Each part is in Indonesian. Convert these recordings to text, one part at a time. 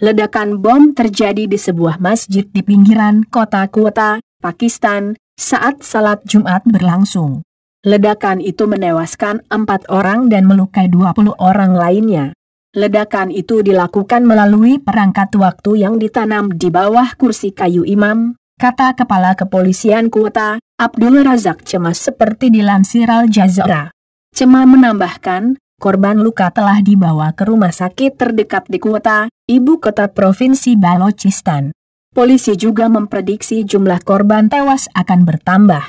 Ledakan bom terjadi di sebuah masjid di pinggiran kota Kuota, Pakistan, saat salat Jumat berlangsung. Ledakan itu menewaskan empat orang dan melukai 20 orang lainnya. Ledakan itu dilakukan melalui perangkat waktu yang ditanam di bawah kursi kayu imam, kata Kepala Kepolisian Kuota, Abdul Razak Cemas seperti dilansir Al Jazeera. Cema menambahkan, Korban luka telah dibawa ke rumah sakit terdekat di kota, ibu kota Provinsi Balochistan. Polisi juga memprediksi jumlah korban tewas akan bertambah.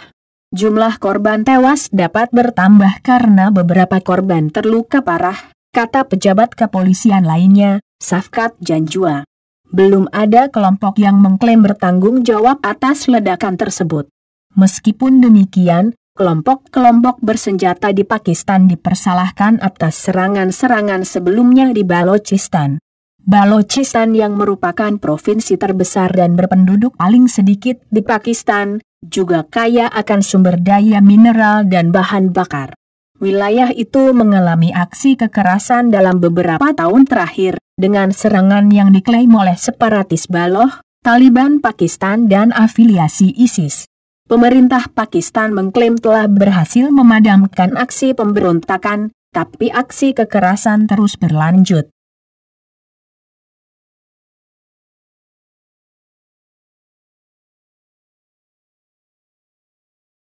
Jumlah korban tewas dapat bertambah karena beberapa korban terluka parah, kata pejabat kepolisian lainnya, Safkat Janjua. Belum ada kelompok yang mengklaim bertanggung jawab atas ledakan tersebut. Meskipun demikian, Kelompok-kelompok bersenjata di Pakistan dipersalahkan atas serangan-serangan sebelumnya di Balochistan. Balochistan yang merupakan provinsi terbesar dan berpenduduk paling sedikit di Pakistan, juga kaya akan sumber daya mineral dan bahan bakar. Wilayah itu mengalami aksi kekerasan dalam beberapa tahun terakhir dengan serangan yang diklaim oleh separatis Baloch, Taliban Pakistan dan afiliasi ISIS. Pemerintah Pakistan mengklaim telah berhasil memadamkan aksi pemberontakan, tapi aksi kekerasan terus berlanjut.